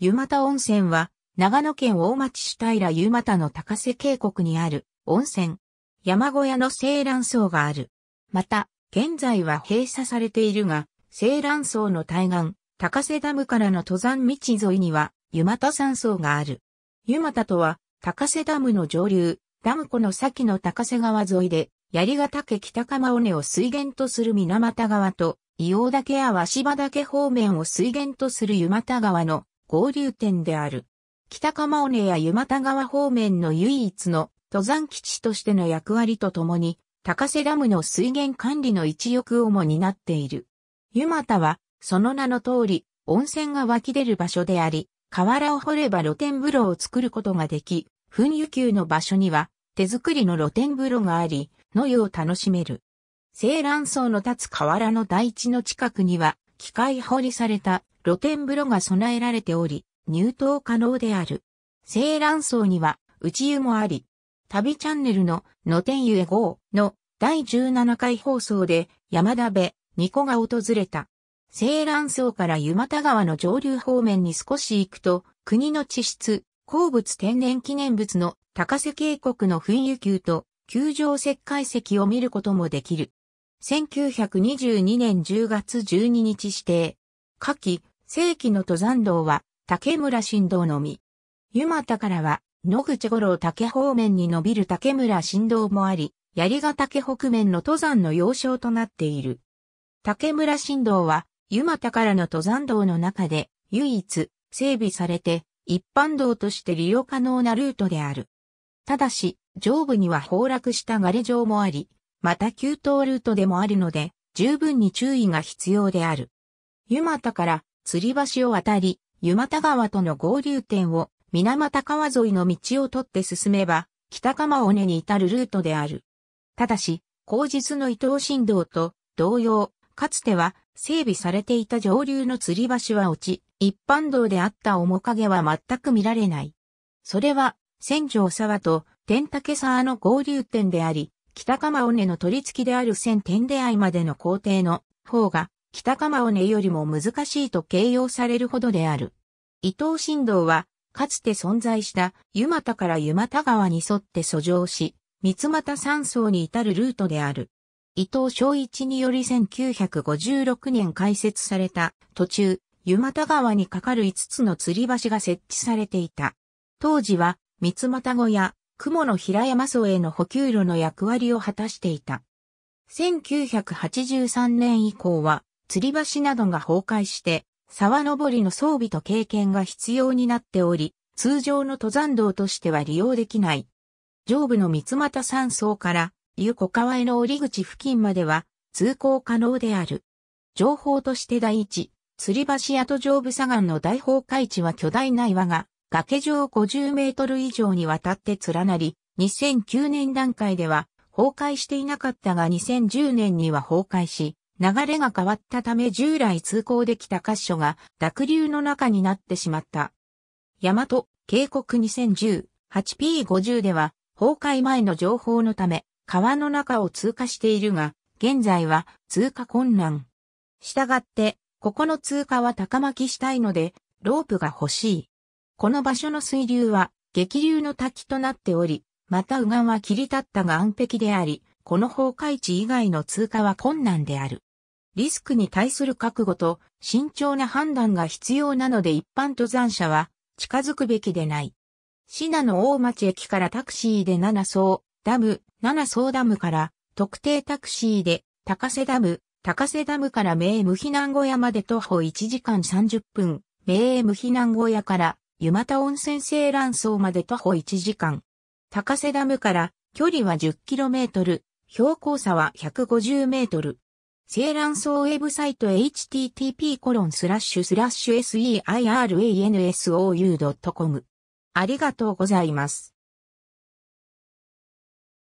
湯又温泉は、長野県大町主平湯又の高瀬渓谷にある温泉。山小屋の青卵荘がある。また、現在は閉鎖されているが、青卵荘の対岸、高瀬ダムからの登山道沿いには、湯又山荘がある。湯又とは、高瀬ダムの上流、ダム湖の先の高瀬川沿いで、槍ヶ岳北釜尾根を水源とする水俣川と、伊王岳や鷲羽岳方面を水源とする湯又川の合流点である。北釜尾根や湯又川方面の唯一の登山基地としての役割とともに、高瀬ダムの水源管理の一翼をも担っている。湯又は、その名の通り、温泉が湧き出る場所であり、河原を掘れば露天風呂を作ることができ、噴油球の場所には、手作りの露天風呂があり、の湯を楽しめる。青卵層の立つ河原の台地の近くには、機械掘りされた露天風呂が備えられており、入湯可能である。青蘭荘には、内湯もあり、旅チャンネルの野天湯へ GO の第17回放送で山田部、ニコが訪れた。青蘭荘から湯又川の上流方面に少し行くと、国の地質、鉱物天然記念物の高瀬渓谷の噴油球と、球状石灰石を見ることもできる。1922年10月12日指定。夏季正規の登山道は竹村新道のみ。湯又からは野口五郎竹方面に伸びる竹村新道もあり、槍ヶ岳北面の登山の要衝となっている。竹村新道は湯又からの登山道の中で唯一整備されて一般道として利用可能なルートである。ただし、上部には崩落したガレ状もあり、また急登ルートでもあるので、十分に注意が必要である。湯又から吊り橋を渡り、湯又川との合流点を、水俣川沿いの道を取って進めば、北釜尾根に至るルートである。ただし、後日の伊東新道と同様、かつては整備されていた上流の吊り橋は落ち、一般道であった面影は全く見られない。それは、千条沢と天竹沢の合流点であり、北釜尾根の取り付きである千天出会いまでの工程の方が北釜尾根よりも難しいと形容されるほどである。伊東新道は、かつて存在した湯又から湯又川に沿って遡上し、三又山荘に至るルートである。伊藤昭一により1956年開設された途中、湯又川に架かる5つの吊り橋が設置されていた。当時は、三又小や雲の平山荘への補給路の役割を果たしていた。1983年以降は、吊り橋などが崩壊して、沢登りの装備と経験が必要になっており、通常の登山道としては利用できない。上部の三股山荘から、湯小川への折口付近までは、通行可能である。情報として第一、吊り橋跡上部左岸の大崩壊地は巨大な岩が、崖上50メートル以上にわたって連なり、2009年段階では崩壊していなかったが2010年には崩壊し、流れが変わったため従来通行できた箇所が濁流の中になってしまった。大和、渓谷 2010-8P50 では崩壊前の情報のため川の中を通過しているが、現在は通過困難。したがって、ここの通過は高巻したいので、ロープが欲しい。この場所の水流は激流の滝となっており、また右岸は切り立った岸壁であり、この崩壊地以外の通過は困難である。リスクに対する覚悟と慎重な判断が必要なので一般登山者は近づくべきでない。信濃大町駅からタクシーで七層ダム、七層ダムから特定タクシーで高瀬ダム、高瀬ダムから名無避難小屋まで徒歩1時間30分、名無避難小屋から湯又温泉西乱層まで徒歩1時間。高瀬ダムから距離は 10km、標高差は 150m。センソーウェブサイト h t t p s e i r a n s o u c o m ありがとうございます。